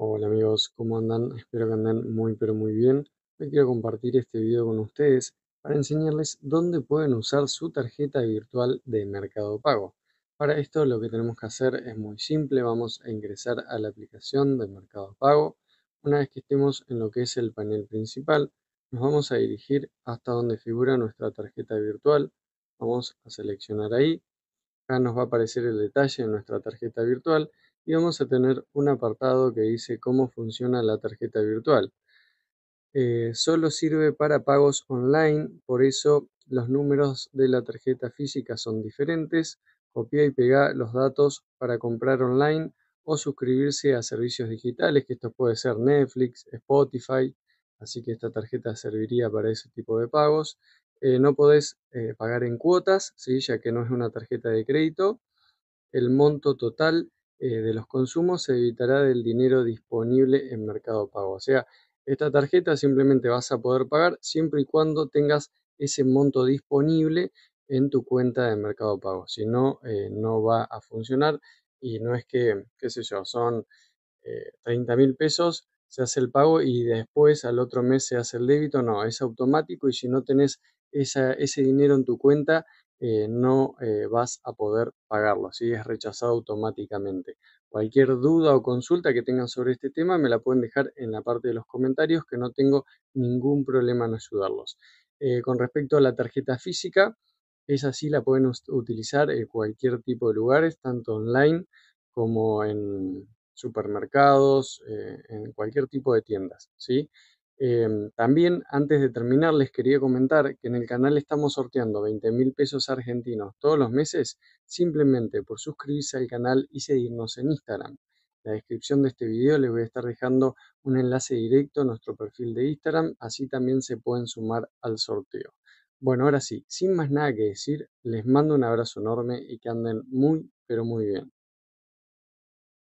Hola amigos, ¿cómo andan? Espero que anden muy pero muy bien. Hoy quiero compartir este video con ustedes para enseñarles dónde pueden usar su tarjeta virtual de Mercado Pago. Para esto lo que tenemos que hacer es muy simple, vamos a ingresar a la aplicación de Mercado Pago. Una vez que estemos en lo que es el panel principal, nos vamos a dirigir hasta donde figura nuestra tarjeta virtual. Vamos a seleccionar ahí. Acá nos va a aparecer el detalle de nuestra tarjeta virtual y vamos a tener un apartado que dice cómo funciona la tarjeta virtual. Eh, solo sirve para pagos online, por eso los números de la tarjeta física son diferentes. Copia y pega los datos para comprar online o suscribirse a servicios digitales, que esto puede ser Netflix, Spotify, así que esta tarjeta serviría para ese tipo de pagos. Eh, no podés eh, pagar en cuotas, ya que no es una tarjeta de crédito. El monto total eh, de los consumos se evitará del dinero disponible en Mercado Pago. O sea, esta tarjeta simplemente vas a poder pagar siempre y cuando tengas ese monto disponible en tu cuenta de Mercado Pago. Si no, eh, no va a funcionar y no es que, qué sé yo, son 30 eh, mil pesos, se hace el pago y después al otro mes se hace el débito. No, es automático y si no tenés ese dinero en tu cuenta, eh, no eh, vas a poder pagarlo, así es rechazado automáticamente. Cualquier duda o consulta que tengan sobre este tema me la pueden dejar en la parte de los comentarios, que no tengo ningún problema en ayudarlos. Eh, con respecto a la tarjeta física, esa sí la pueden utilizar en cualquier tipo de lugares, tanto online como en supermercados, en cualquier tipo de tiendas, ¿sí? Em, también, antes de terminar, les quería comentar que en el canal estamos sorteando 20 mil pesos argentinos todos los meses simplemente por suscribirse al canal y seguirnos en Instagram. En la descripción de este video les voy a estar dejando un enlace directo a nuestro perfil de Instagram, así también se pueden sumar al sorteo. Bueno, ahora sí, sin más nada que decir, les mando un abrazo enorme y que anden muy, pero muy bien.